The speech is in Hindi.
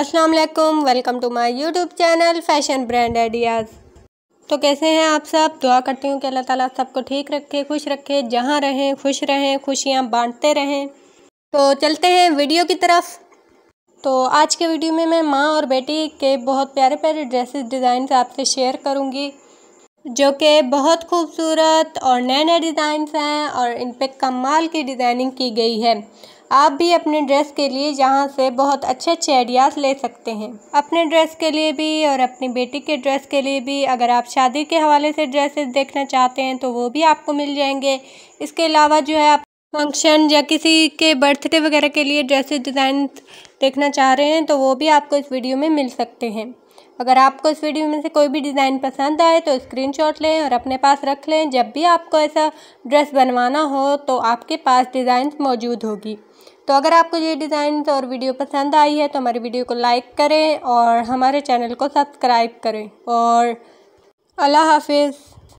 अस्सलाम वालेकुम welcome to my YouTube channel fashion brand ideas तो कैसे हैं आप सब दुआ करती हूँ कि अल्लाह ताला सबको ठीक रखे खुश रखे जहाँ रहें खुश रहें खुशियाँ बांटते रहें तो चलते हैं वीडियो की तरफ तो आज के वीडियो में मैं माँ और बेटी के बहुत प्यारे प्यारे ड्रेसेस डिज़ाइन आपसे शेयर करूँगी जो कि बहुत खूबसूरत और नए नए डिज़ाइंस हैं और इन पर कमाल की डिज़ाइनिंग की गई है आप भी अपने ड्रेस के लिए यहाँ से बहुत अच्छे अच्छे आइडियाज़ ले सकते हैं अपने ड्रेस के लिए भी और अपनी बेटी के ड्रेस के लिए भी अगर आप शादी के हवाले से ड्रेसेस देखना चाहते हैं तो वो भी आपको मिल जाएंगे इसके अलावा जो है आप फंक्शन या किसी के बर्थडे वगैरह के लिए ड्रेसेस डिज़ाइन देखना चाह रहे हैं तो वो भी आपको इस वीडियो में मिल सकते हैं अगर आपको इस वीडियो में से कोई भी डिज़ाइन पसंद आए तो स्क्रीनशॉट लें और अपने पास रख लें जब भी आपको ऐसा ड्रेस बनवाना हो तो आपके पास डिज़ाइन मौजूद होगी तो अगर आपको ये डिज़ाइन और वीडियो पसंद आई है तो हमारी वीडियो को लाइक करें और हमारे चैनल को सब्सक्राइब करें और अल्लाह हाफिज़